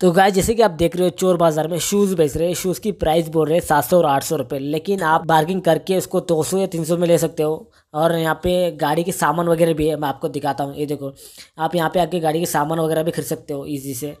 तो गाय जैसे कि आप देख रहे हो चोर बाजार में शूज़ बेच रहे हैं शूज़ की प्राइस बोल रहे हैं सात सौ और आठ सौ रुपये लेकिन आप बार्गिंग करके उसको दो सौ या तीन सौ में ले सकते हो और यहाँ पे गाड़ी के सामान वगैरह भी है मैं आपको दिखाता हूँ ये देखो आप यहाँ पे आके गाड़ी के सामान वगैरह भी खरीद सकते हो ईजी से